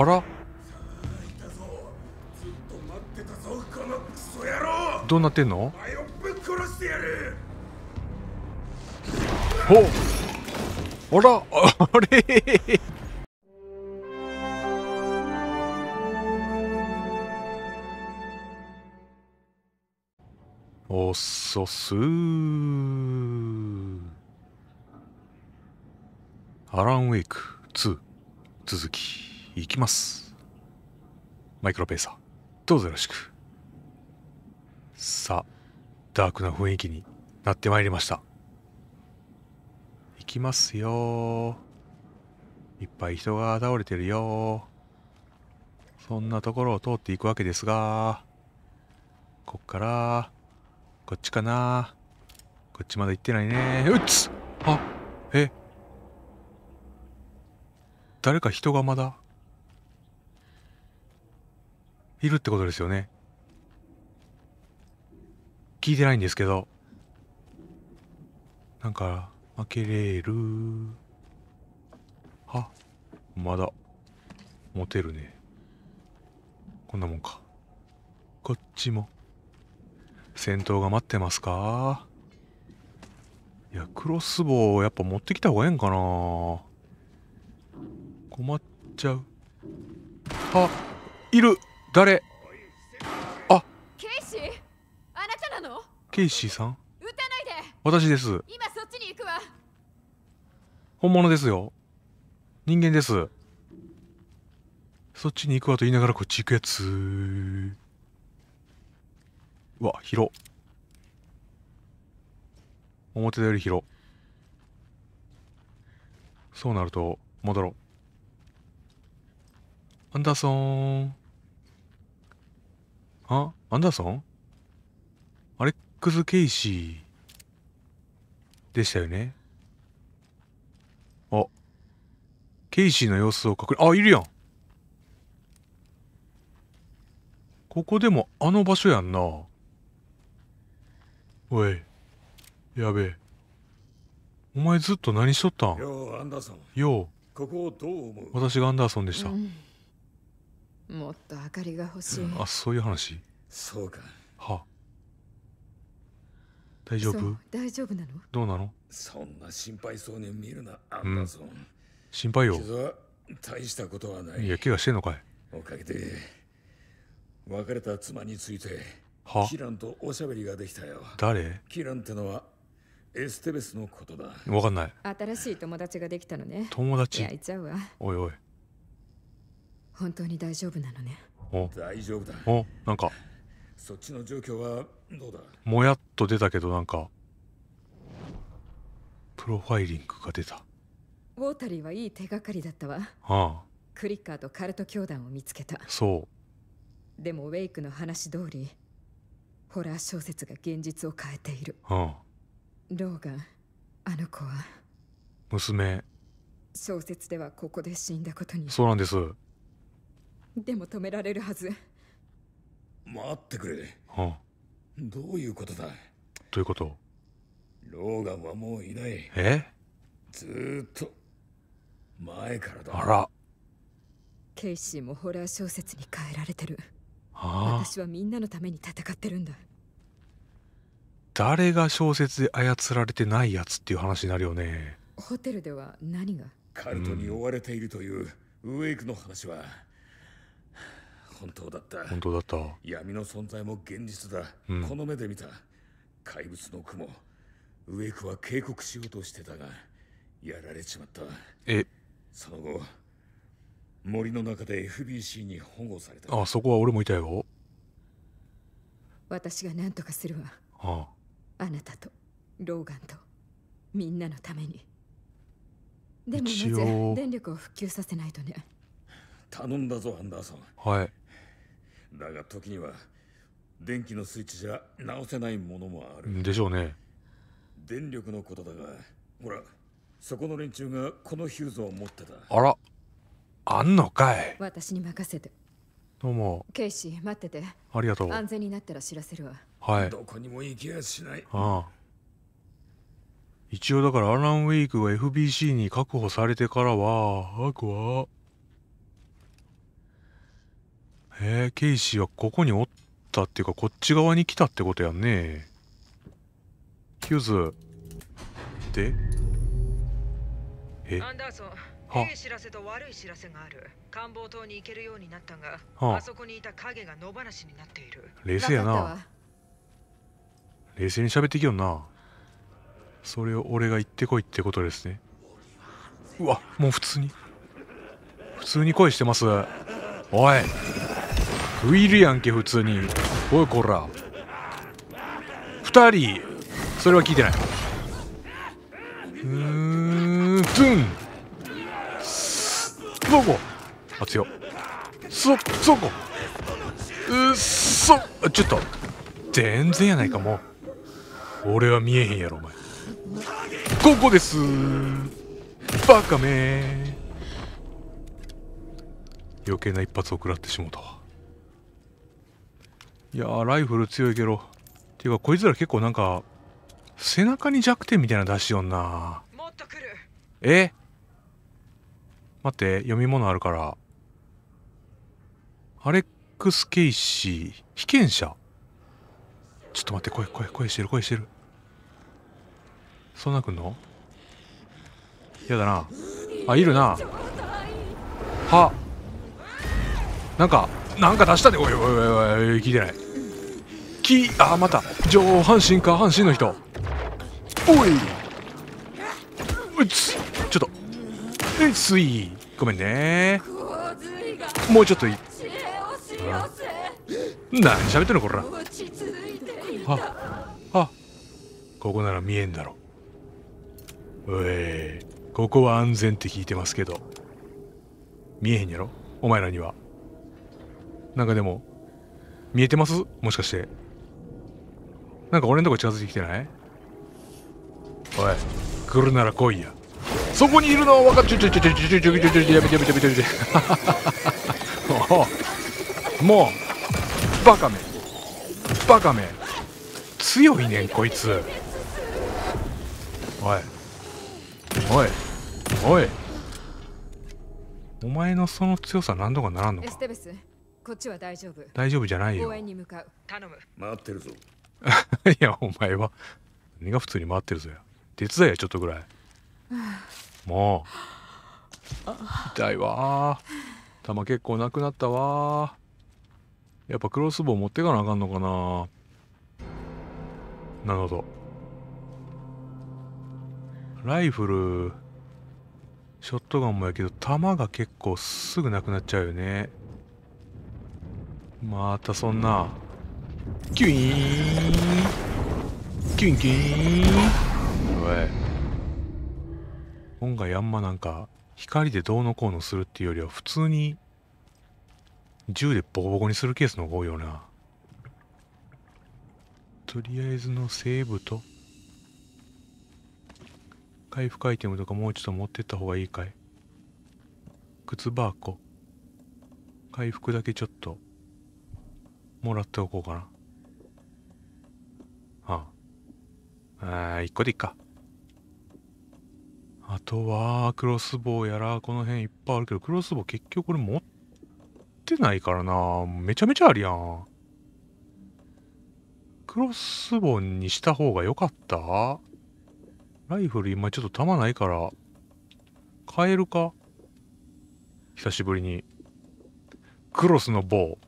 あらどうなってんのおあら あれおっそすーアラン・ウェイク2続きいきますマイクロペーサーどうぞよろしくさあダークな雰囲気になってまいりましたいきますよいっぱい人が倒れてるよそんなところを通っていくわけですがこっからこっちかなこっちまだ行ってないねうっつあえ誰か人がまだいるってことですよね。聞いてないんですけど。なんか、開けれる。は、まだ、持てるね。こんなもんか。こっちも。戦闘が待ってますかいや、クロスボウやっぱ持ってきた方がええんかな困っちゃう。あ、いる誰あケイシーあなたなのケイシーさん撃たないで私です今そっちに行くわ本物ですよ人間ですそっちに行くわと言いながらこっち行くやつうわ広表より広そうなると戻ろうアンダーソンあ、アンダーソンアレックス・ケイシーでしたよね。あ、ケイシーの様子を確認、あ、いるやん。ここでもあの場所やんな。おい、やべえ。お前ずっと何しとったんよう、アンダーソン。よう。ここをどう思う私がアンダーソンでした。うんもっと明かりが欲しい、あそういう話そうかは大丈夫大丈夫なのどうなのそんな心配そうに見るなアンダーソン、うん、心配よ大したことはないいや怪我してんのかいおかげで別れた妻についてはキランとおしゃべりができたよ誰キランってのはエステベスのことだわかんない新しい友達ができたのね友達いやいちゃうわおいおい本当に大丈夫なのね大丈夫だおなんかそっちの状況はどうだもやっと出たけどなんかプロファイリングが出たウォータリーはいい手がかりだったわああクリッカーとカルト教団を見つけたそうでもウェイクの話通りホラー小説が現実を変えているああローガンあの子は娘小説ではここで死んだことにそうなんですでも止められるはず待ってくれ、はあ、どういうことだどういうことローガンはもういないえずっと前からだあらケイシーもホラー小説に変えられてる、はあ、私はみんなのために戦ってるんだ誰が小説で操られてないやつっていう話になるよねホテルでは何がカルトに追われているという、ウェイクの話は本当だった本当だった闇の存在も現実だ、うん、この目で見た怪物の雲ウェイクは警告しようとしてたがやられちまったえその後森の中で FBC に保護されたあそこは俺もいたよ私が何とかするわあああなたとローガンとみんなのためにでもまず電力を復旧させないとね頼んだぞアンダーソンはいだが時には電気のスイッチじゃ直せないものもあるでしょうね電力のことだがほらそこの連中がこのヒューズを持ってたあらあんのかい私に任せてどうもケイシー待っててありがとう安全になったら知らせるわはいどこにも行きやしないああ一応だからアラン・ウェイクが FBC に確保されてからは、あくは、へえケイシーはここにおったっていうかこっち側に来たってことやんねヒューズでえアンダーソンいい知らせと悪い知らせがある官房島に行けるようになったが、はあ、あそこにいた影が野放しになっている冷静やな冷静に喋ってきよなそれを俺が言ってこいってことですねうわもう普通に普通に恋してますおいウィルやんけ普通においこら2人それは聞いてないうーんトゥンそこあ強そそこうっそあちょっと全然やないかも俺は見えへんやろお前ここですバカめ余計な一発を食らってしもうたわいやーライフル強いけどていうかこいつら結構なんか背中に弱点みたいな出しよんなえ待って読み物あるからアレックス・ケイシー被験者ちょっと待って声声声してる声してるそんなくんの嫌だなあいるなはなんかなんか出したでおいおいおいおい聞いてないきあまた上半身下半身の人おいうつちょっとえついごめんねもうちょっとい何喋ってんのこらああここなら見えんだろおいここは安全って聞いてますけど見えへんやろお前らにはなんかでも、見えてますもしかして。なんか俺のとこ近づいてきてないおい、来るなら来いや。そこにいるのは分かっちょちょちょちょちょちょちょちょちょやちてやめちやちてやめちもう、バカめ。バカめ。強いねん、こいつ。おい。おい。おい。お前のその強さ何度かならんのか。エステベスこっちは大丈夫。大丈夫じゃないよ。応援に向かう。頼む。待ってるぞ。いや、お前は。何が普通に待ってるぞや。手伝いや、ちょっとぐらい。もう。痛いわ。弾結構なくなったわ。やっぱクロスボウ持ってかなあかんのかな。なるほど。ライフル、ショットガンもやけど、弾が結構すぐなくなっちゃうよね。またそんなキュイーンキュインキュイーンおい今回あんまなんか光でどうのこうのするっていうよりは普通に銃でボコボコにするケースの方が多いよなとりあえずのセーブと回復アイテムとかもうちょっと持ってった方がいいかい靴箱回復だけちょっともらっておこうかな。ああ。あ一個でいっか。あとは、クロスボウやら、この辺いっぱいあるけど、クロスボウ結局これ持ってないからな。めちゃめちゃあるやん。クロスボウにした方が良かったライフル今ちょっと弾ないから、買えるか久しぶりに。クロスの棒。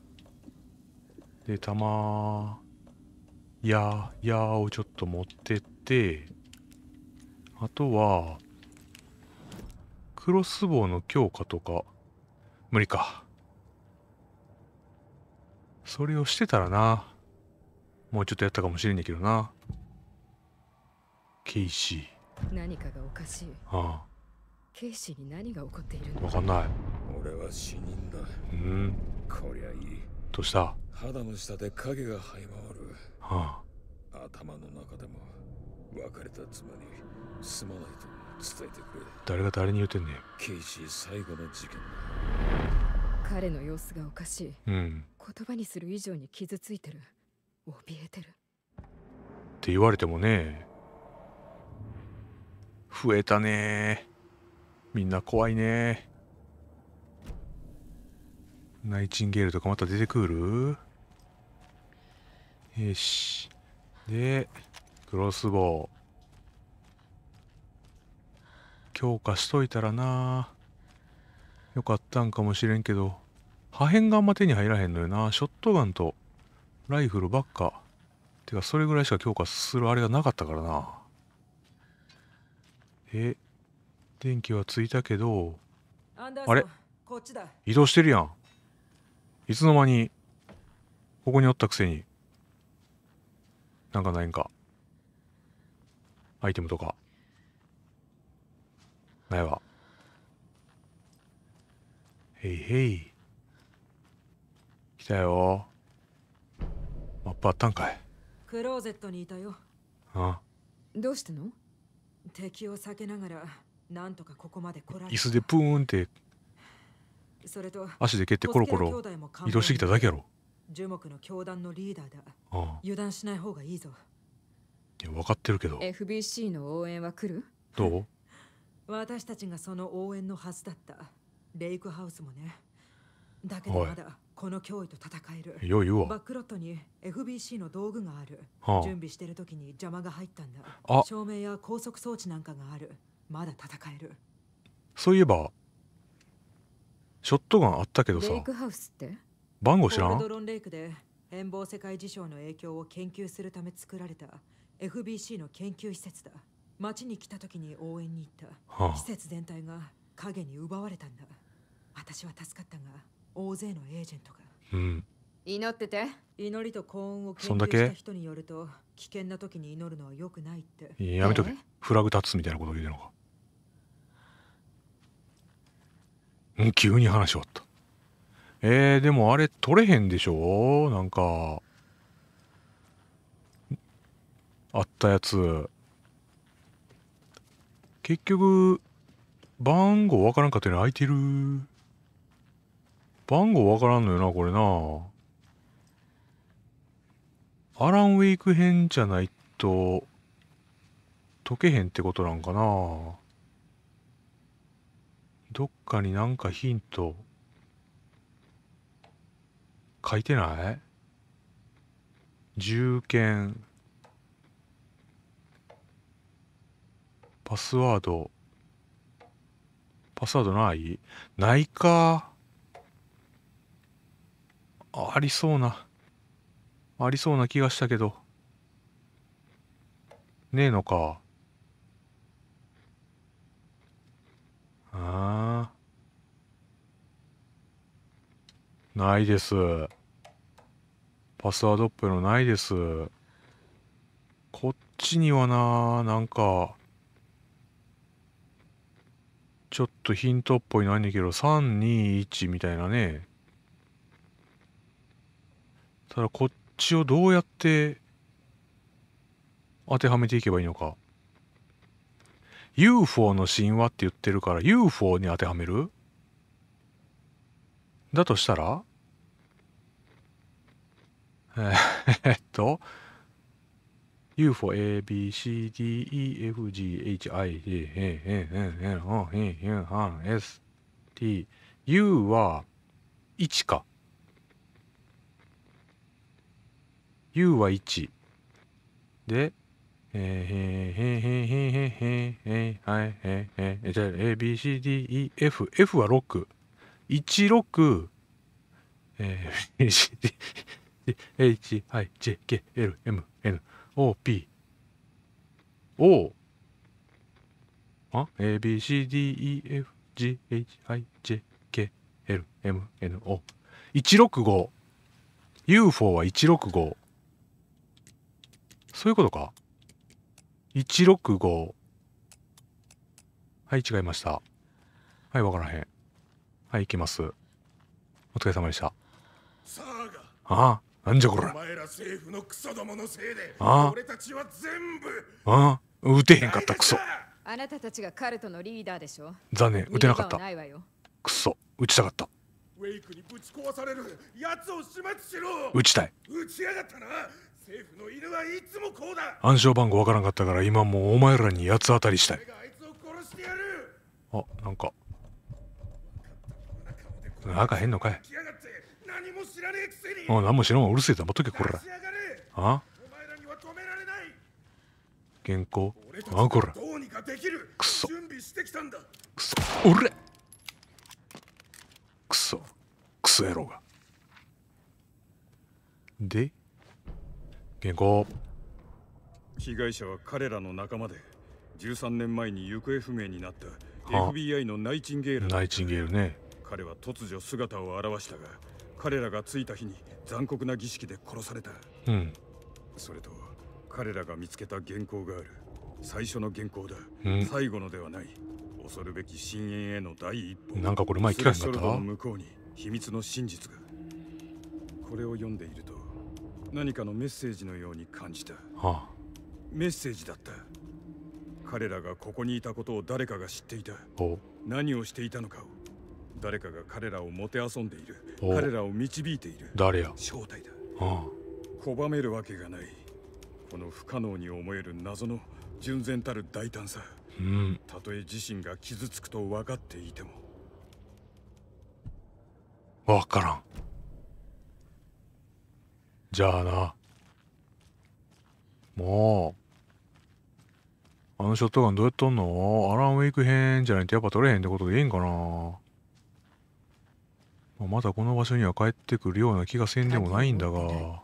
で、玉、や、矢をちょっと持ってって、あとは、クロスボウの強化とか、無理か。それをしてたらな、もうちょっとやったかもしれんねけどな。ケイシー。何かがおかしい。ああ。ケイシーに何が起こっているのわかんない。俺は死人だ。うん。こりゃいい。どうした肌の下で影が這い回る、はあ、頭の中でも別れた妻にすまないと伝えてくれ誰が誰に言ってんねんケイシー最後の事件だ彼の様子がおかしい、うん、言葉にする以上に傷ついてる怯えてるって言われてもね増えたねみんな怖いねナイチンゲールとかまた出てくるよし。で、クロスボウ。強化しといたらなよかったんかもしれんけど、破片があんま手に入らへんのよなショットガンとライフルばっか。てか、それぐらいしか強化するあれがなかったからなえ、電気はついたけど、あれ移動してるやん。いつの間に、ここにおったくせに。なんかないんか。アイテムとか。ないわ。へいへい。来たよ。マップあったんかい。クローゼットにいたよ。ああどうしたの敵を避けながら、なんとかここまで来られた。椅子でプーンって。それと足で蹴ってコロコロ移動してきただけやろ。樹木の教団のリーダーだああ油断しない方がいいぞいや分かってるけど FBC の応援は来るどう 私たちがその応援のはずだったレイクハウスもねだけどまだこの脅威と戦えるよいよ。わバックロットに FBC の道具がある、はあ、準備してる時に邪魔が入ったんだあ照明や高速装置なんかがあるまだ戦えるそういえばショットガンあったけどさレイクハウスって番号知らんドロンレイクで変貌世界事象の影響を研究するため作られた FBC の研究施設だ町に来た時に応援に行った、はあ、施設全体が影に奪われたんだ私は助かったが大勢のエージェントが、うん、祈ってて祈りと幸運を研究した人によると危険な時に祈るのは良くないってやめとけ、フラグ立つみたいなこと言うてるのか急に話終わったえー、でもあれ取れへんでしょなんかあったやつ結局番号わからんかったよねいてる番号わからんのよなこれなアラン・ウェイク編じゃないと解けへんってことなんかなどっかになんかヒント書いてない銃剣パスワードパスワードないないかありそうなありそうな気がしたけどねえのかないです。パスワードっぽいのないです。こっちにはな、なんか、ちょっとヒントっぽいのあんねんけど、321みたいなね。ただこっちをどうやって当てはめていけばいいのか。UFO の神話って言ってるから UFO に当てはめるだとしたらえっと、UFO, A, B, C, D, E, F, G, H, I, J, A, N, N, N, O, N, N, R, S, T。U は1か。U は1。で、えー、へーへーへーへーへーへーへーはいへーへーじゃあ ABCDEFF は616えー ABCD H, I, J, K, L, M, N, O, P, O, あ ?A, B, C, D, E, F, G, H, I, J, K, L, M, N, O。165。UFO は165。そういうことか ?165。はい、違いました。はい、わからへん。はい、行きます。お疲れ様でした。ああ。なんじゃこらお前ら政府のクソどものせいでああ俺たちは全部ああ撃てへんかったクソあなたたちがカルトのリーダーでしょ残念撃てなかったクソ撃ちたかったウェイクにぶち壊される奴を始末しろ撃ちたい撃ちやがったな政府の犬はいつもこうだ暗証番号わからんかったから今もうお前らに八つ当たりしたいあいつを殺してやるあなんかなん変のかいお何も知らんわうるせえ黙っとけこらあ原稿あこらくそくそおれくそくそ野郎がで原稿被害者は彼らの仲間で13年前に行方不明になった FBI のナイチンゲールナイチンゲールね彼は突如姿を現したが彼らが着いた日に残酷な儀式で殺された、うん、それと彼らが見つけた原稿がある最初の原稿だ、うん、最後のではない恐るべき深淵への第一歩なんかこれ前聞かせた向こうに秘密の真実がこれを読んでいると何かのメッセージのように感じた、はあ、メッセージだった彼らがここにいたことを誰かが知っていた何をしていたのかを誰かが彼らをもてあそんでいる彼らを導いている誰や正体だ、ああ拒めるわけがないこの不可能に思える謎の純然たる大胆さ、うん、たとえ自身が傷つくと分かっていても分からんじゃあなもうあのショットガンどうやっとんのアランウェイク編じゃないとやっぱ取れへんってことでいいんかなまだこの場所には帰ってくるような気がせんでもないんだがこ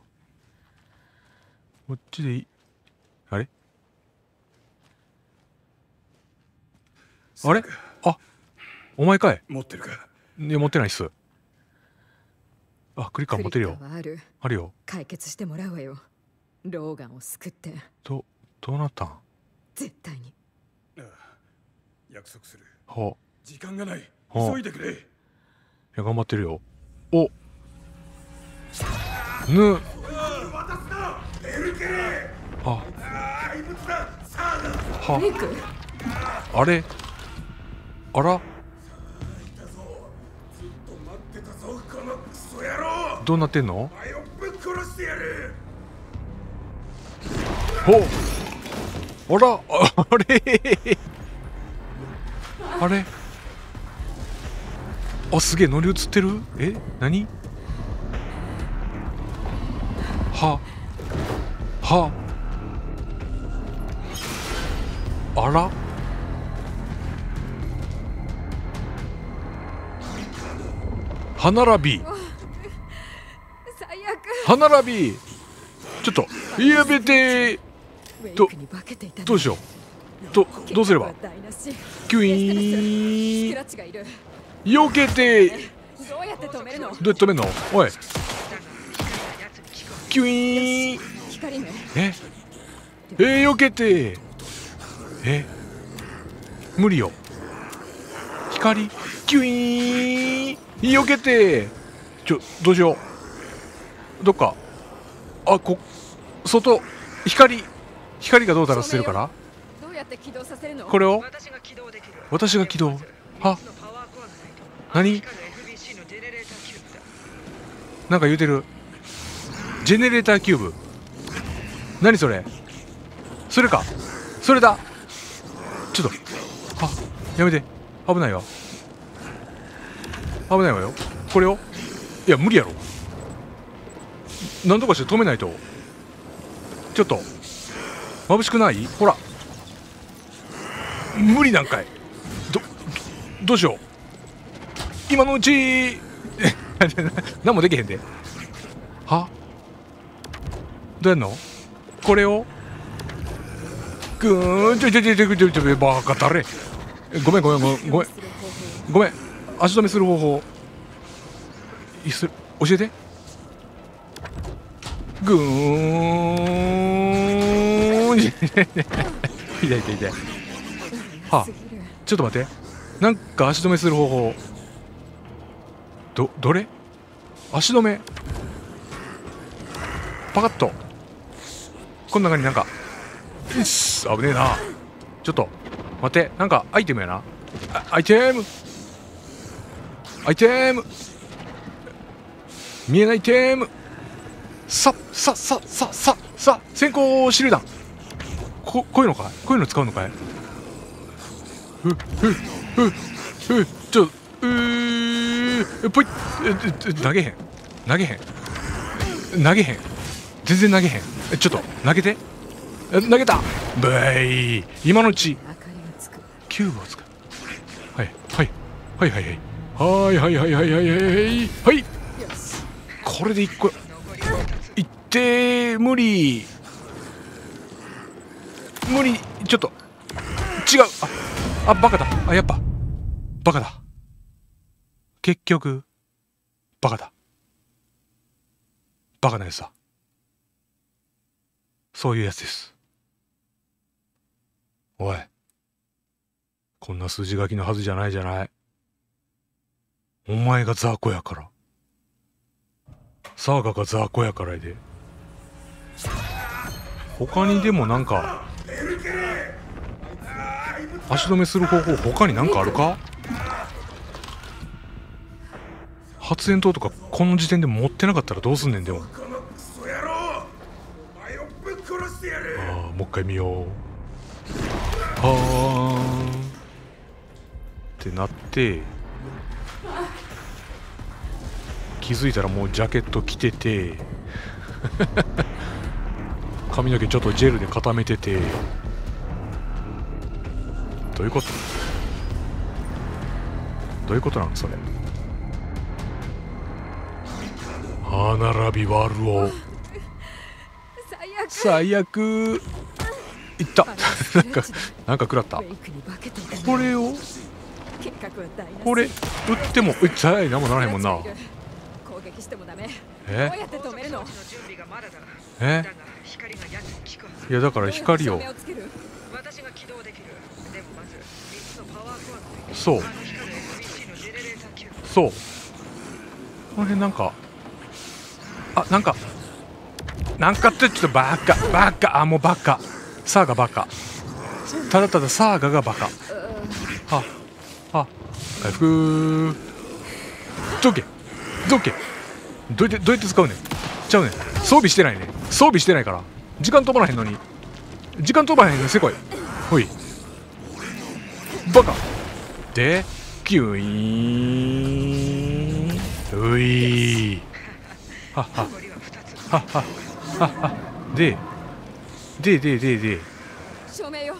っちでいいあれあれあお前かい持ってるかいや持ってないっすあクリカン持てるよあるあるよ解決してもらうわよローガンを救ってどどうなったん絶対に約束するほう時間がない急いでくれや、頑張ってるよ。おぬあ。は。あれあらどうなってんのおあらあれあれあすげえ乗り移ってるえ何ははあら歯並び歯並びちょっとやめてどどうしようどどうすればキュイーン避けてどうやって止めるのどうやって止めるのおいキュイーンええー、避けてえ無理よ光キュイーン避けてちょどうしようどっかあこ外光光がどうだらしてるからこれを私が起動は何なんか言うてるジェネレーターキューブ何それそれかそれだちょっとあやめて危ないわ危ないわよこれをいや無理やろ何とかして止めないとちょっと眩しくないほら無理なんかいどどうしよう今のうち 何もできへんではどうやんのこれをぐーんちょちょちょちょちょちょバカだれごめんごめんごめんごめんごめん足止めする方法いす教えてぐーんちいちいちょはょちょっと待ってなんか足止めする方法どどれ足止めパカッとこん中になんかうっす危ねえなちょっと待ってなんかアイテムやなアイテムアイテム見えないテームささささささ先行手榴弾ここういうのかいこういうの使うのかいふふふふちょっとえぽい投げへん投げへん投げへん全然投げへんちょっと投げて投げたブイ今のうちキューブを使うはいはいはいはいはいはいはいはいはいはいはいはいこれで一個いって無理無理ちょっと違うああバカだあやっぱバカだ結局バカだバカなやつだそういうやつですおいこんな筋書きのはずじゃないじゃないお前が雑魚やからサーガが雑魚やからで他にでもなんか足止めする方法他に何かあるか発煙筒とかこの時点で持ってなかったらどうすんねんでもああもう一回見ようはーんってなって気づいたらもうジャケット着てて 髪の毛ちょっとジェルで固めててどういうことどういうことなのそれ歯並び悪を最悪いったなんかなんか食らったこれをこれ打ってもえっゃい何もならへんもんなええいやだから光をそうそうこの辺なんかあなんかなんかってちょっとバカバカあもうバカサーガバカただただサーガがバカああ回復どけどけどうやってどうやって使うねんちゃうねん装備してないね装備してないから時間飛ばへんのに時間飛ばへんのせこいほいバカでキュイーンういーはっはっはっはははででででで照明よ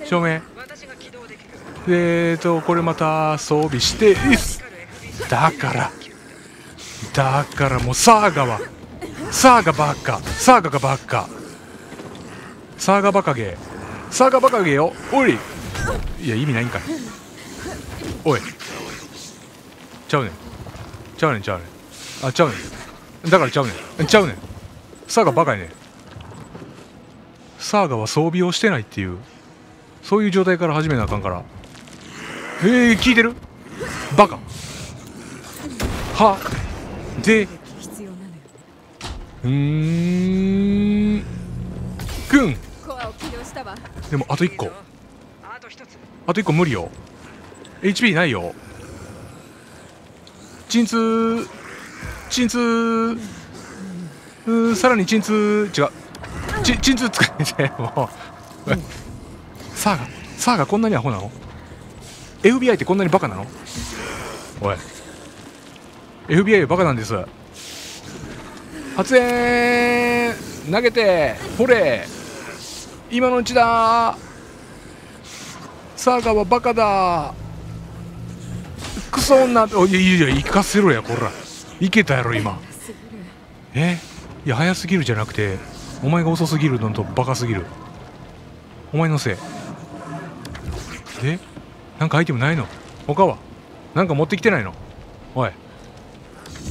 明えーとこれまた装備してだからだからもうサーガはサーガばっかサーガがばっかサーガバカゲサーガバカゲよおいいや意味ないんかいおいちゃうねんちゃうねんちゃうねんあちゃうねんだからちゃうねんちゃうねんサーガバカやねんサーガは装備をしてないっていうそういう状態から始めなあかんからええー、聞いてるバカはでうんくんでもあと1個あと1個無理よ HP ないよ鎮痛鎮痛さらに鎮痛違う鎮痛使えてもうサーガサーガこんなにアホなの FBI ってこんなにバカなのおい FBI バカなんです発煙投げてほれ今のうちだサーガはバカだクソ女おいやいや行かせろやこらいけたやろ今えいや早すぎるじゃなくてお前が遅すぎるのとバカすぎるお前のせいえなんかアイテムないの他はなんか持ってきてないのおい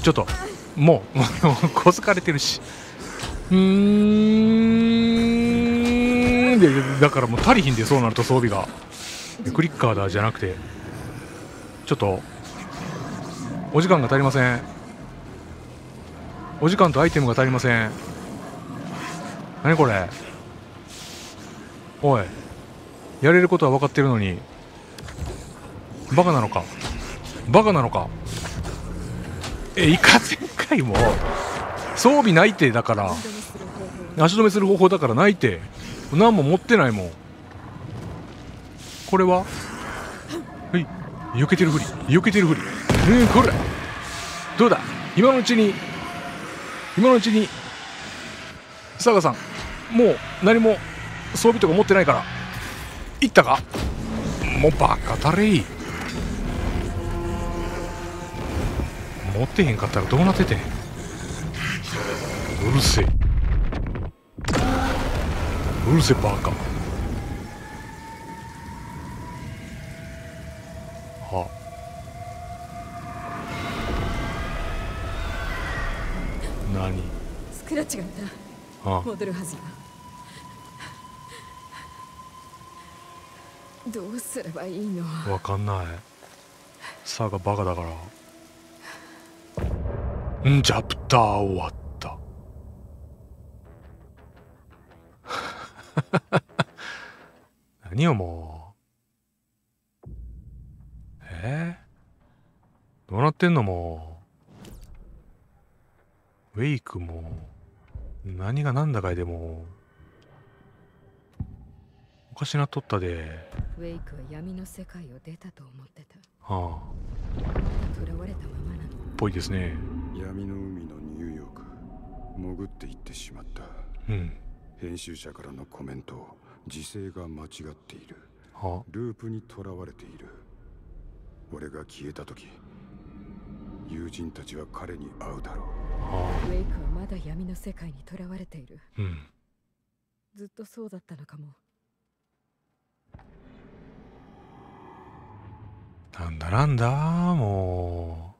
ちょっともう 小ずかれてるしうーんでだからもう足りひんでそうなると装備がクリッカーだじゃなくてちょっとお時間が足りませんお時間とアイテムが足りません何これおいやれることは分かってるのにバカなのかバカなのかえいかせんかいもう装備ないってだから足止めする方法だからないって何も持ってないもんこれははい避けてるふり避けてるふりうんこれどうだ今のうちに今のうちに佐賀さんもう何も装備とか持ってないから行ったかもうバカだれい持ってへんかったらどうなっててうるせえうるせえバカクラッチがまた戻るはずだどうすればいいのわかんないサーがバカだからんチャプター終わった 何をもうえー、どうなってんのもうウェイクも何が何だかいでもおかしなとったでウェイクは闇の世界を出たと思ってたはあとらわれたままなのっぽいですね闇の海のニューヨーク潜っていってしまったうん編集者からのコメント時勢が間違っているはループにとらわれている俺が消えた時友人たちは彼に会うだろうウェイクはまだ闇の世界に囚われている、うん、ずっとそうだったのかもなんだなんだも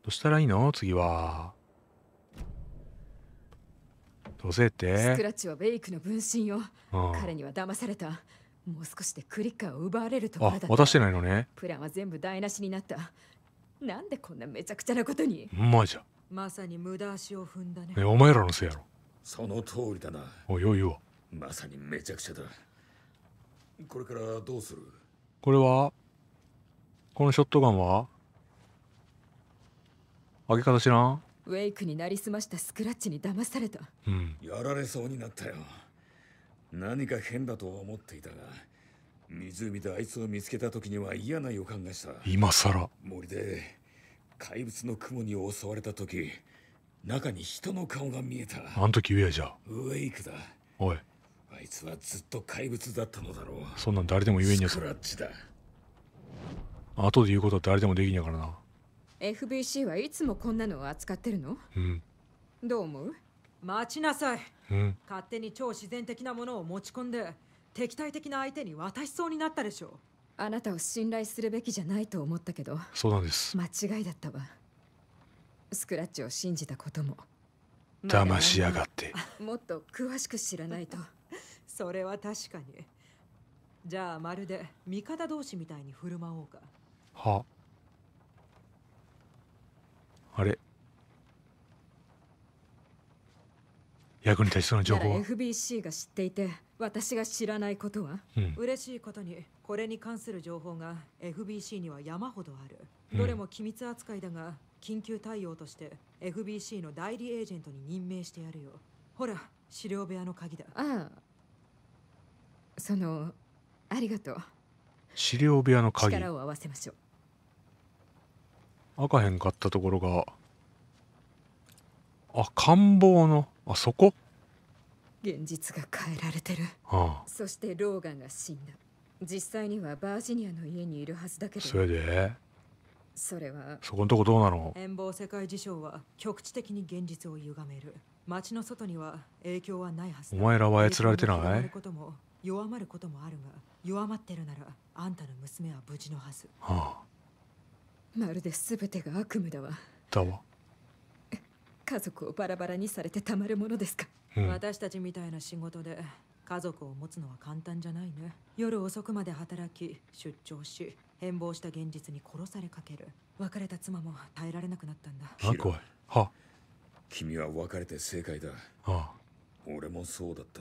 うどうしたらいいの次はどうせってスクラッチはウェイクの分身よ、うん、彼には騙されたもう少しでクリッカーを奪われるところだ渡してないのねプランは全部台無しになったなんでこんなめちゃくちゃなことにうまいじゃまさに無駄足を踏んだね。お前らのせいやろ。その通りだな。おいおいお。まさにめちゃくちゃだ。これからどうするこれはこのショットガンは上げ方知らんウェイクになりすましたスクラッチに騙された。うん。やられそうになったよ。何か変だと思っていたが、湖であいつを見つけた時には嫌な予感がした。今更。森で怪物の雲に襲われた時中に人の顔が見えたあん時言えじゃウェイクだおいあいつはずっと怪物だったのだろうそんなん誰でも言えんやだ後で言うことは誰でもできんやからな FBC はいつもこんなのを扱ってるのうんどう思う待ちなさい、うん、勝手に超自然的なものを持ち込んで敵対的な相手に渡しそうになったでしょあなたを信頼するべきじゃないと思ったけどそうなんです間違いだったわスクラッチを信じたことも騙しやがってもっと詳しく知らないとそれは確かにじゃあまるで味方同士みたいに振る舞おうかはあれ役に立ちそうな情報 FBC が知っていて私が知らないことは、うん、嬉しいことにこれに関する情報が FBC には山ほどある、うどれも機密扱いだが緊急対応として FBC の代理エージェントに任命してやるよほら資料部屋の鍵だああそのありがとう資料部屋の鍵力を合わせましょう開かへんかったところがあ官房のあそこ現実が変えられてる、ああ、そしてローガンが死んだ実際にはバージニアの家にいるはずだけどそれでそれはそこのとこどうなの遠望世界事象は局地的に現実を歪める街の外には影響はないはずお前らは操られてない弱まることもあるが弱まってるならあんたの娘は無事のはず、はあ、まるで全てが悪夢だわだわ家族をバラバラにされてたまるものですか、うん、私たちみたいな仕事で家族を持つのは簡単じゃないね夜遅くまで働き出張し変貌した現実に殺されかける別れた妻も耐えられなくなったんだあ怖いは君は別れて正解だあ俺もそうだった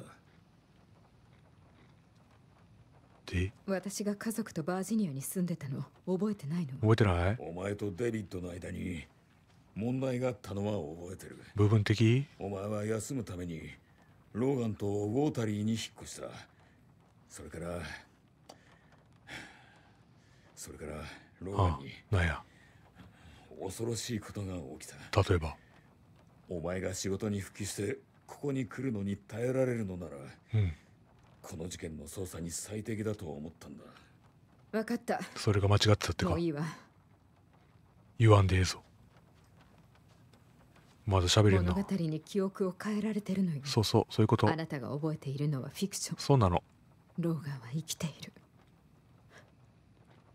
で私が家族とバージニアに住んでたの覚えてないの覚えてないお前とデビッドの間に問題があったのは覚えてる部分的お前は休むためにローガンとウォータリーに引っ越したそれからそれからローガンにあなんや恐ろしいことが起きた例えばお前が仕事に復帰してここに来るのに耐えられるのなら、うん、この事件の捜査に最適だと思ったんだ分かったそれが間違ってたってかもういいわ言わんでええぞまだ喋れるな物語に記憶を変えられてるのよそうそうそういうことあなたが覚えているのはフィクションそうなのローガンは生きている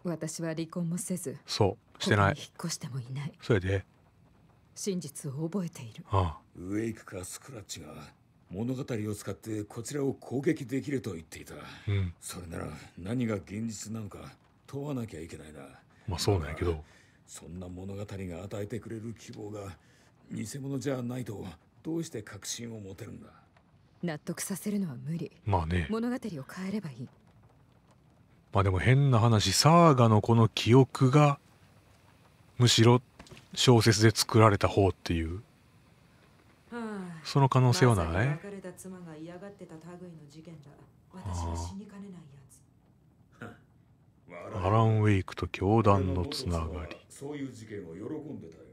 私は離婚もせずそうしてない引っ越してもいないそれで真実を覚えているああウェイクかスクラッチが物語を使ってこちらを攻撃できると言っていた、うん、それなら何が現実なのか問わなきゃいけないなまあそうなんやけどそんな物語が与えてくれる希望が偽物じゃないとどうして確信を持てるんだ納得させるのは無理まあね物語を変えればいいまあでも変な話サーガのこの記憶がむしろ小説で作られた方っていうはその可能性はない、ま、別れた妻が嫌がってた類の事件だ私は死にかねないやつアラン・ウェイクと教団のつながりそういう事件を喜んでたよ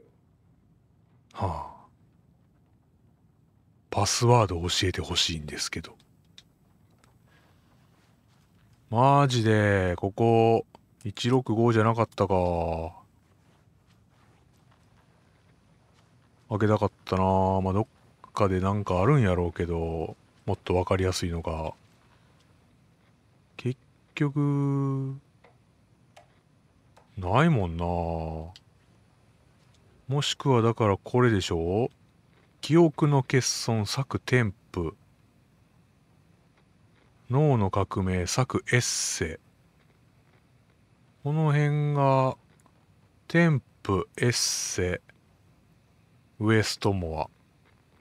はあパスワード教えてほしいんですけどマジでここ165じゃなかったか開けたかったなまあどっかでなんかあるんやろうけどもっと分かりやすいのが結局ないもんなもしくはだからこれでしょう記憶の欠損作添付脳の革命作エッセこの辺が添付エッセウエストモア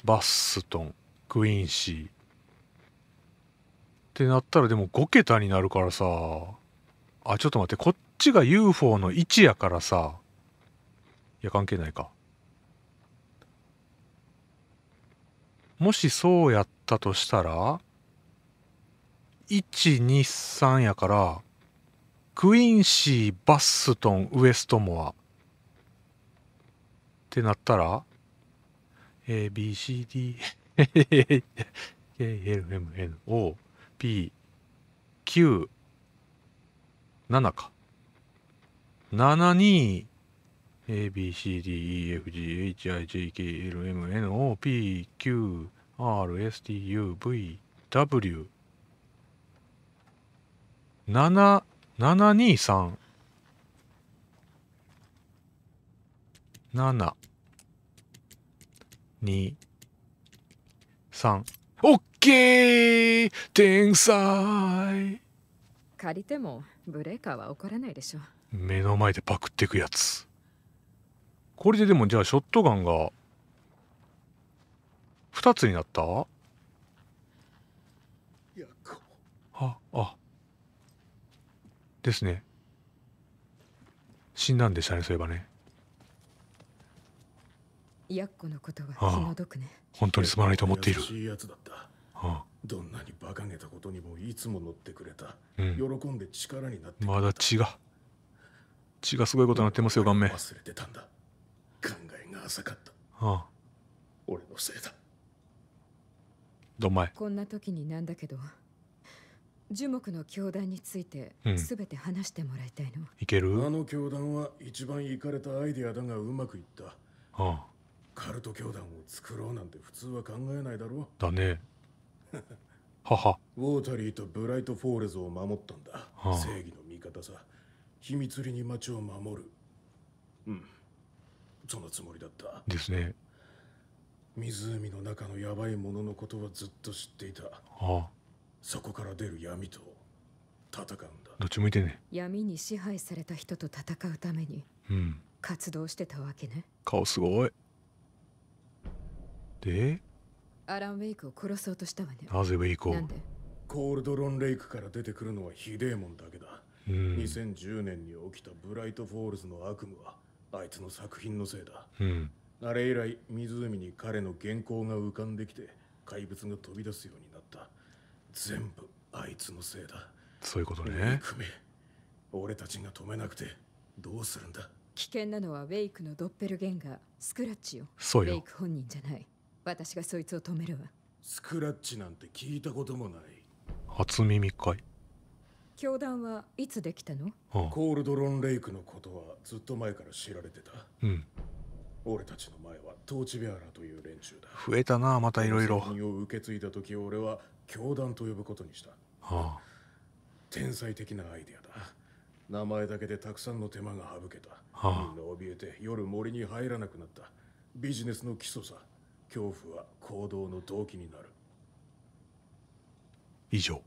バッストンクイーンシーってなったらでも5桁になるからさあちょっと待ってこっちが UFO の位置やからさいや関係ないかもしそうやったとしたら123やからクインシーバッストンウエストモアってなったら ABCD a l m n o p q 7か。723 A, B, C, D, E, F, G, H, I, J, K, L, M, N, O, P, Q, R, S, T, U, V, W。7、723。7、2、3。オッケー天才借りてもブレーカーは怒らないでしょ。う目の前でパクっていくやつ。これででもじゃあショットガンが二つになったああですね死んだんでしたねそういえばねヤッコのことは気の毒ね本当にすまないと思っているああどんなに馬鹿げたことにもいつも乗ってくれた、うん、喜んで力になってまだ血が血がすごいことになってますよ顔面忘れてたんだ浅かった。ああ俺のせいだ。どまい。こんな時になんだけど、樹木の教団について全て話してもらいたいの。うん、いけるあの教団は一番行かれたアイディアだがうまくいった。ああカルト教団を作ろうなんて普通は考えないだろう。だね。はは。ウォータリーとブライト・フォーレズを守ったんだ。はあ、正義の味方さ。秘密裏に町を守る。うん。そのつもりだったですね湖の中のやばいもののことはずっと知っていたあそこから出る闇と戦うんだどっち向いてね闇に支配された人と戦うために活動してたわけね、顔すごいでアラン・ウェイクを殺そうとしたわねなぜウェイクをコールドロン・レイクから出てくるのはひでえもんだけだ、うん、2010年に起きたブライト・フォールズの悪夢はあいつの作品のせいだ、うん、あれ以来湖に彼の原稿が浮かんできて怪物が飛び出すようになった全部あいつのせいだそういうことね俺たちが止めなくてどうするんだ危険なのはウェイクのドッペルゲンガースクラッチよそうよウェイク本人じゃない私がそいつを止めるわスクラッチなんて聞いたこともない初耳かい教団はいつできたの、はあ、コールドロンレイクのことはずっと前から知られてた。うん。俺たちの前はトーチベアラという連中だ。増えたな、またいろいろ。を受け継いだ時俺は教団と呼ぶことにした。はあ、天才的なアイデアだ。名前だけでたくさんの手間が省けた。はあ、みんな怯えて夜森に入らなくなった。ビジネスの基礎さ。恐怖は行動の動機になる。以上。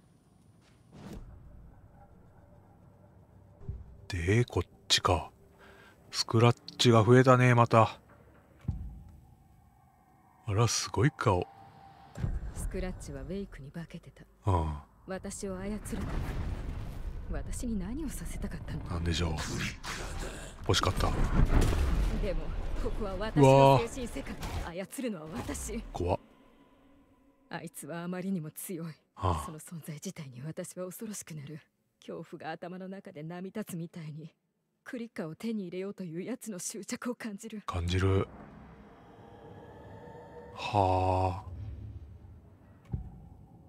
で、こっちか。スクラッチが増えたね、また。あら、すごい顔。スクラッチはウェイクに化けてた。ああ私を操る私に何をさせたかったのなんでしょう。欲しかった。でも、ここは私の精神世界。操るのは私。怖っ。あいつはあまりにも強い。はあ、その存在自体に私は恐ろしくなる。恐怖が頭の中で波立つみたいにクリッカーを手に入れようというやつの執着を感じる感じるはあ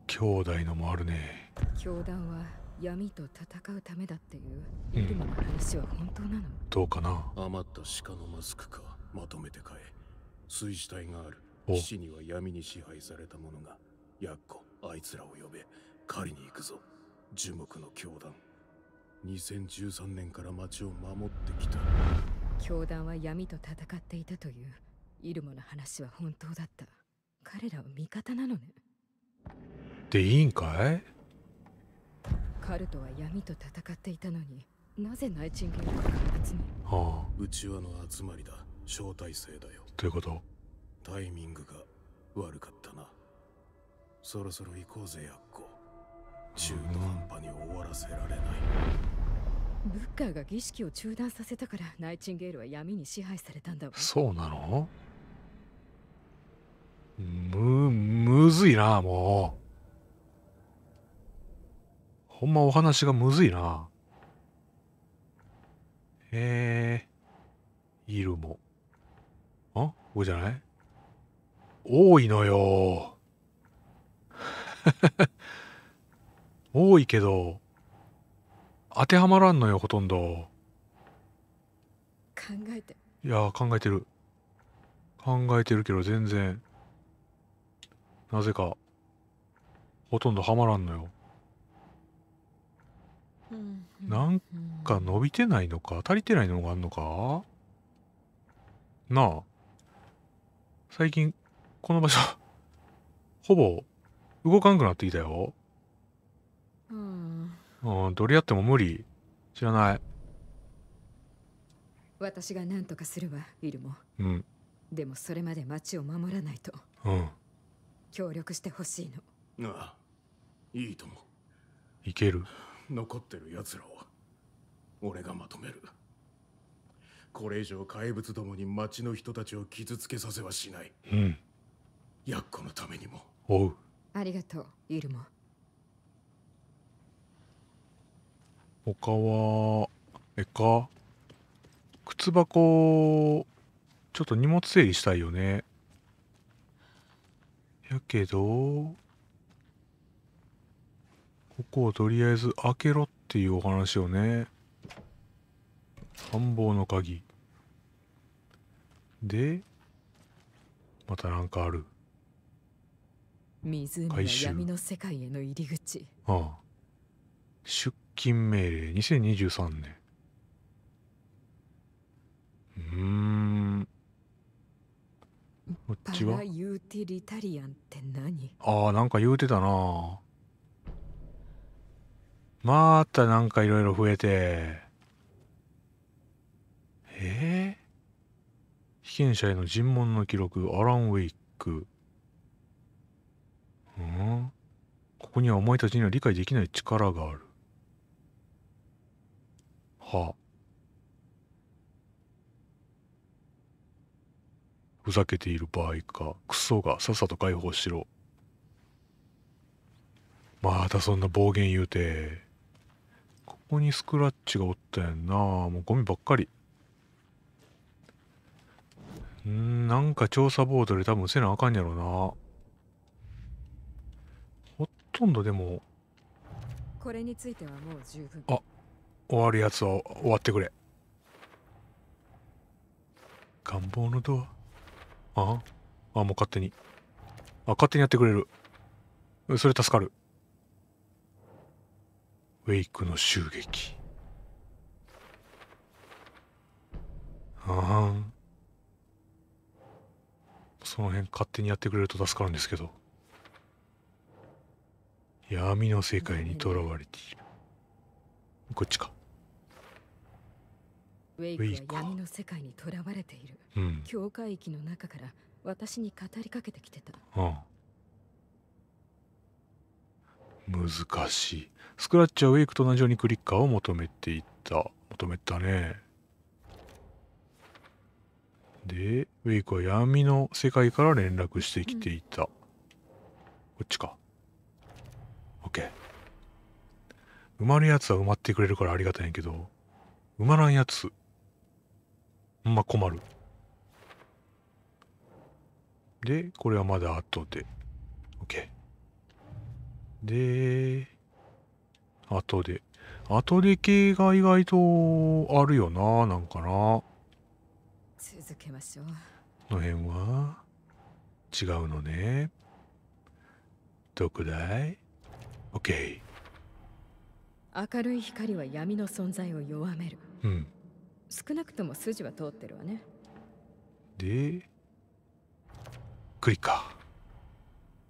兄弟のもあるね教団は闇と戦うためだっていうイルマの話は本当なの、うん、どうかな余った鹿のマスクかまとめて買え水死体がある死には闇に支配された者がやっこあいつらを呼べ狩りに行くぞ樹木の教団2013年から町を守ってきた教団は闇と戦っていたというイルモの話は本当だった彼らは味方なのねでいいんかいカルトは闇と戦っていたのになぜナイチンゲールが発めああうちわの集まりだ招待制だよということタイミングが悪かったなそろそろ行こうぜやっこ中途半端に終わらせられないブッカーが儀式を中断させたからナイチンゲールは闇に支配されたんだわそうなのむむずいなもうほんまお話がむずいなへえイルもあここじゃない多いのよ多いけど当てはまらんのよほとんど考えていや考えてる考えてるけど全然なぜかほとんどはまらんのよ、うん、なんか伸びてないのか足りてないのがあんのかなあ最近この場所ほぼ動かんくなってきたようん。うん、取り合っても無理。知らない。私が何とかするわ、イルモ。うん。でもそれまで町を守らないと。うん。協力してほしいの。ああ、いいとも。いける。残ってる奴らは俺がまとめる。これ以上怪物どもに町の人たちを傷つけさせはしない。うん。やっこのためにも。おう。ありがとう、イルモ。他は、えか。靴箱、ちょっと荷物整理したいよね。やけど、ここをとりあえず開けろっていうお話をね。繁忙の鍵。で、またなんかある。湖の闇の世界への入り口。ああ。出勤命令2023年うんこっちはユーティリタリアンって何ああなんか言うてたなまたなんかいろいろ増えてええー、被験者への尋問の記録アラン・ウェイクうんここにはお前たちには理解できない力があるはあ。ふざけている場合か。クソがさっさと解放しろ。またそんな暴言言うて。ここにスクラッチがおったやんな。もうゴミばっかり。んなんか調査ボードで多分せなあかんやろな。ほとんどでも。これについてはもう十分。あ終わるやつは終わってくれ願望のドアああもう勝手にあ勝手にやってくれるそれ助かるウェイクの襲撃ああその辺勝手にやってくれると助かるんですけど闇の世界にとらわれているこっちかウェイクは闇の世界にとらわれている、うん、境界域の中から私に語りかけてきてた、難しいスクラッチはウェイクと同じようにクリッカーを求めていた求めたねでウェイクは闇の世界から連絡してきていた、うん、こっちか OK 埋まるやつは埋まってくれるからありがたいんやけど埋まらんやつまあ、困る。で、これはまだ後で。OK。で、後で。後で系が意外とあるよな、なんかな。続けましょう。の辺は違うのね。特大 ?OK。明るい光は闇の存在を弱める。うん。少なくとも筋は通ってるわねでクリッカー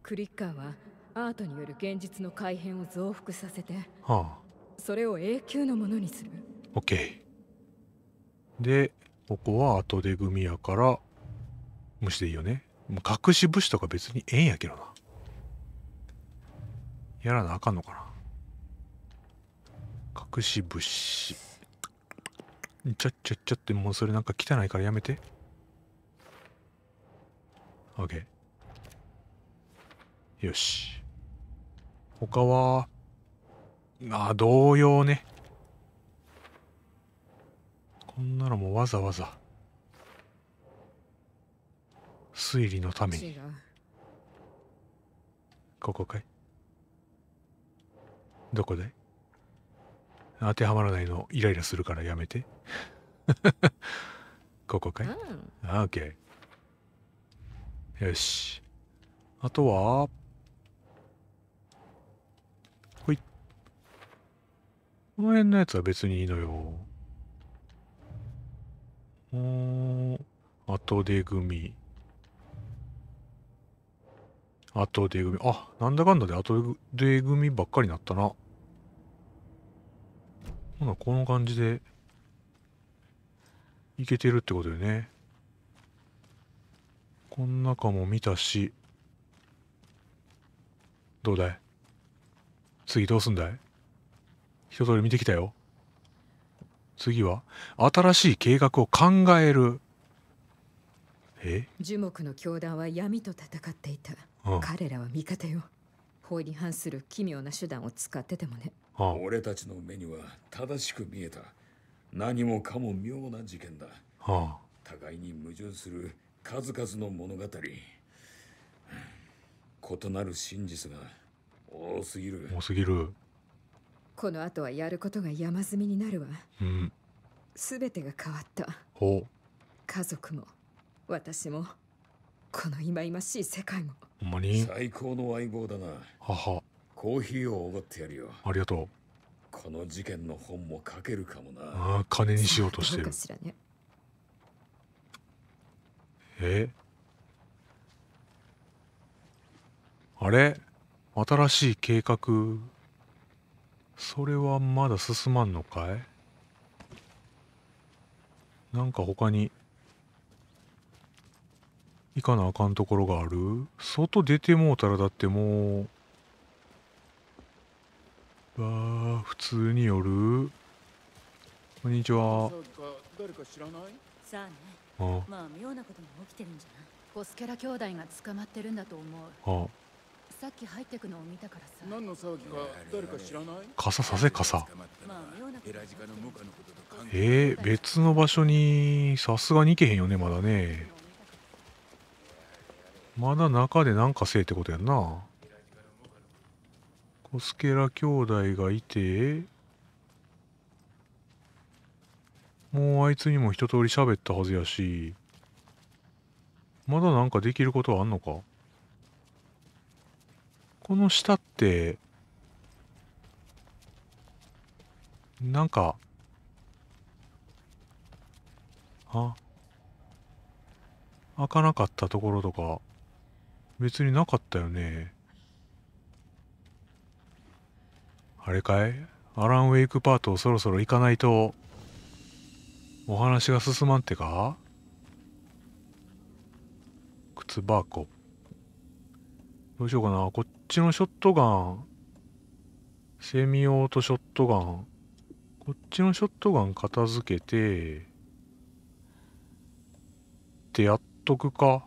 クリッカーはアートによる現実の改変を増幅させて、はあ、それを永久のものにするケーでここは後で組やから無視でいいよね隠し武士とか別にええんやけどなやらなあかんのかな隠し物資ちゃっちゃっちゃって、もうそれなんか汚いからやめて。OK。よし。他は、あ、同様ね。こんなのもわざわざ。推理のために。ここかいどこで当てはまらないのイライラするからやめて。ここかい、うん、あ OK よしあとはほいこの辺のやつは別にいいのようん後で組後で組あなんだかんだで後で組ばっかりなったなほなこの感じでいけてるってことよねこん中も見たしどうだい次どうすんだい一通り見てきたよ次は新しい計画を考えるえ樹木の教団は闇と戦っていた、ああ彼らは味方よ法に反する奇妙な手段を使っててもね俺たちの目には正しく見えた何もかも妙な事件だ、はあ、互いに矛盾する数々の物語異なる真実が多すぎる多すぎるこの後はやることが山積みになるわ、うん、全てが変わった家族も私もこの忌々しい世界もほんまに最高の相棒だなははコーヒーをおごってやるよありがとうこの事件の本も書けるかもなああ金にしようとしてる、えあれ新しい計画それはまだ進まんのかいなんか他に行かなあかんところがある外出てもうたらだってもうわあ普通に夜こんにちはさあねあまあ妙なことも起きてるんじゃないコスケラ兄弟が捕まってるんだと思うあさっき入ってくのを見たからさ何の騒ぎか誰か知らない傘させ傘えー、別の場所にさすがに行けへんよねまだねまだ中で何かせえってことやんなコスケラ兄弟がいて、もうあいつにも一通り喋ったはずやし、まだなんかできることはあんのかこの下って、なんか、あ、開かなかったところとか、別になかったよね。あれかいアラン・ウェイクパートそろそろ行かないとお話が進まんってか靴箱どうしようかなこっちのショットガンセミオートショットガンこっちのショットガン片付けてってやっとくか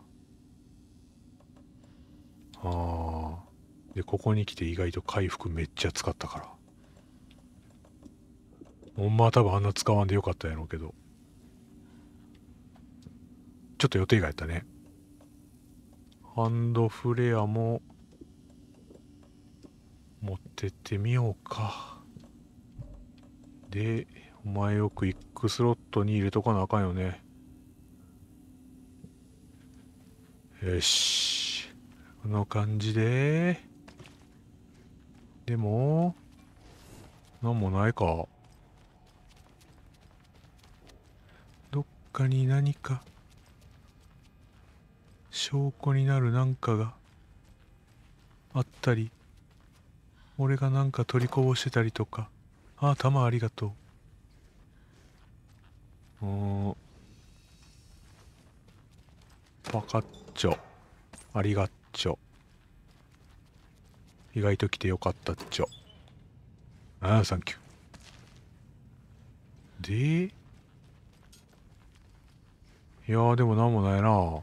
ああでここに来て意外と回復めっちゃ使ったからほんまは多分あんな使わんでよかったやろうけどちょっと予定外やったねハンドフレアも持ってってみようかでお前よくイックスロットに入れとかなあかんよねよしこの感じででも、なんもないか。どっかに何か、証拠になる何かがあったり、俺がなんか取りこぼしてたりとか。ああ、玉ありがとう。うん。パカッチョ。ありがっちょ。意外と来てよかったっちょああサンキューでいやーでも何もないな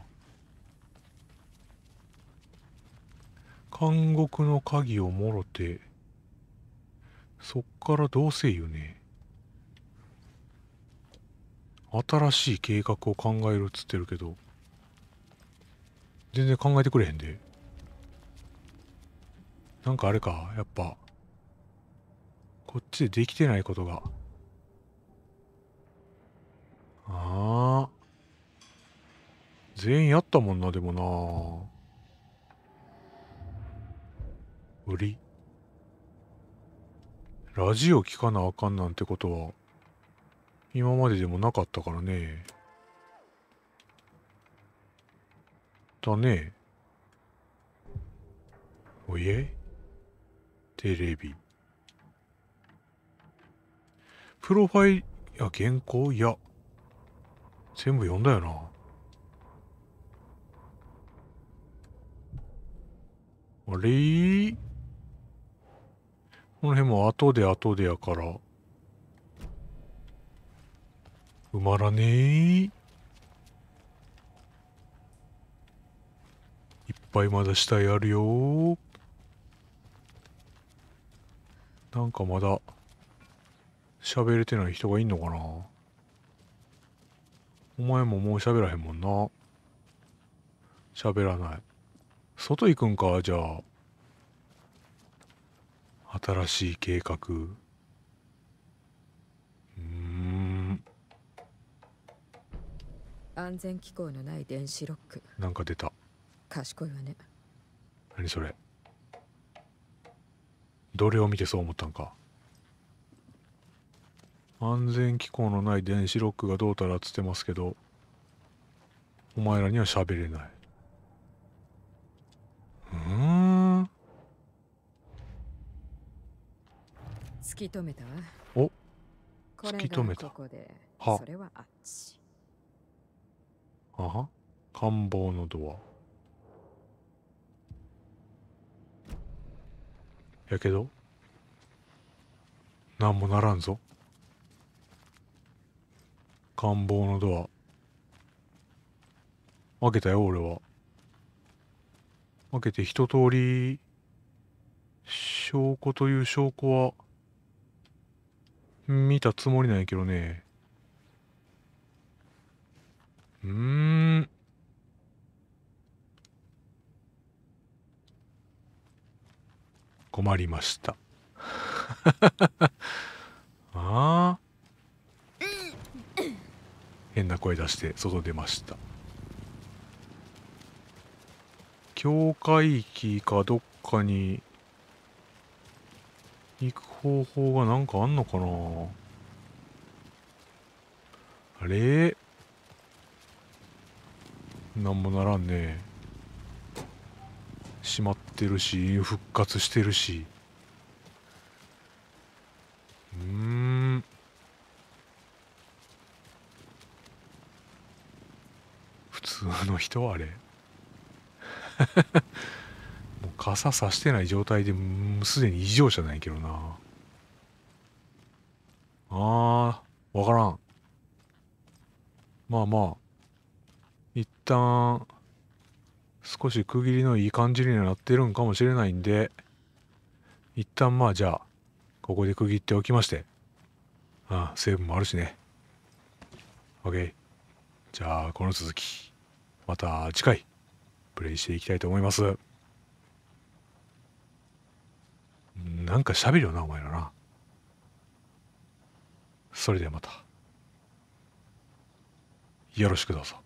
監獄の鍵をもろてそっからどうせよね新しい計画を考えるっつってるけど全然考えてくれへんで。なんかあれか、やっぱ。こっちでできてないことが。ああ。全員やったもんな、でもな。売り。ラジオ聞かなあかんなんてことは、今まででもなかったからね。だね。おいえテレビ。プロファイルや原稿いや、全部読んだよな。あれこの辺も後で後でやから、埋まらねえ。いっぱいまだ死体あるよなんかまだ喋れてない人がいんのかなお前ももう喋らへんもんな喋らない外行くんかじゃあ新しい計画うん安全機構のない電子ロックなんか出た賢いわね何それどれを見てそう思ったんか安全機構のない電子ロックがどうたらっつってますけどお前らには喋れないうん突き止めたお突き止めたこはそれはあっちあは官房のドアやけど何もならんぞ官房のドア開けたよ俺は開けて一通り証拠という証拠は見たつもりなんやけどねうーん困りました ああ変な声出して外出ました境界域かどっかに行く方法がなんかあんのかなあれなんもならんねしまったってるし復活してるしうん普通の人はあれ もう傘さしてない状態でもうすでに異常じゃないけどなあー分からんまあまあ一旦少し区切りのいい感じになってるんかもしれないんで、一旦まあじゃあ、ここで区切っておきまして。ああ、成分もあるしね。OK。じゃあ、この続き、また次回、プレイしていきたいと思います。なんか喋るよな、お前らな。それではまた。よろしくどうぞ。